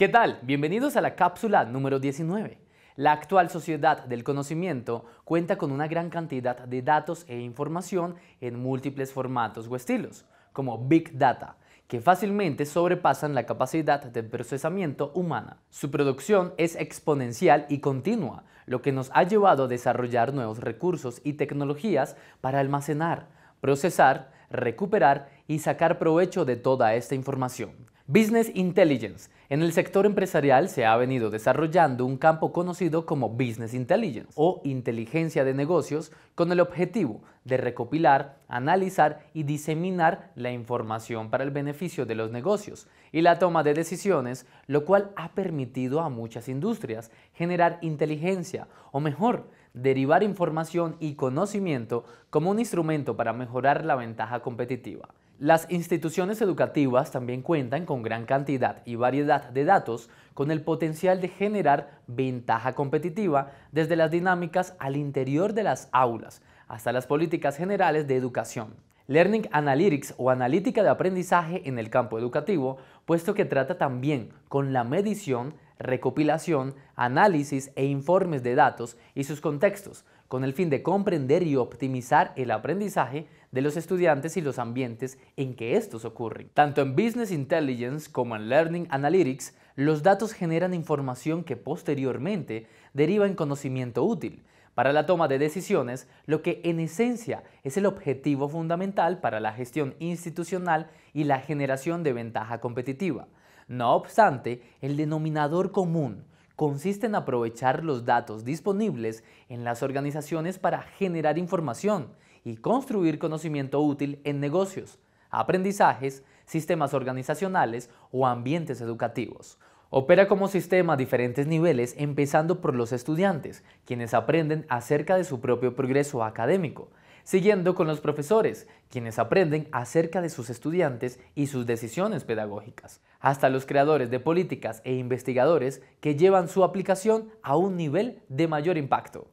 ¿Qué tal? Bienvenidos a la cápsula número 19. La actual sociedad del conocimiento cuenta con una gran cantidad de datos e información en múltiples formatos o estilos, como Big Data, que fácilmente sobrepasan la capacidad de procesamiento humana. Su producción es exponencial y continua, lo que nos ha llevado a desarrollar nuevos recursos y tecnologías para almacenar, procesar, recuperar y sacar provecho de toda esta información. Business Intelligence. En el sector empresarial se ha venido desarrollando un campo conocido como Business Intelligence o inteligencia de negocios con el objetivo de recopilar, analizar y diseminar la información para el beneficio de los negocios y la toma de decisiones, lo cual ha permitido a muchas industrias generar inteligencia o mejor, derivar información y conocimiento como un instrumento para mejorar la ventaja competitiva. Las instituciones educativas también cuentan con gran cantidad y variedad de datos con el potencial de generar ventaja competitiva desde las dinámicas al interior de las aulas hasta las políticas generales de educación. Learning Analytics o analítica de aprendizaje en el campo educativo, puesto que trata también con la medición, recopilación, análisis e informes de datos y sus contextos, con el fin de comprender y optimizar el aprendizaje de los estudiantes y los ambientes en que estos ocurren. Tanto en Business Intelligence como en Learning Analytics, los datos generan información que posteriormente deriva en conocimiento útil para la toma de decisiones, lo que en esencia es el objetivo fundamental para la gestión institucional y la generación de ventaja competitiva. No obstante, el denominador común consiste en aprovechar los datos disponibles en las organizaciones para generar información y construir conocimiento útil en negocios, aprendizajes, sistemas organizacionales o ambientes educativos. Opera como sistema a diferentes niveles, empezando por los estudiantes, quienes aprenden acerca de su propio progreso académico, siguiendo con los profesores, quienes aprenden acerca de sus estudiantes y sus decisiones pedagógicas, hasta los creadores de políticas e investigadores que llevan su aplicación a un nivel de mayor impacto.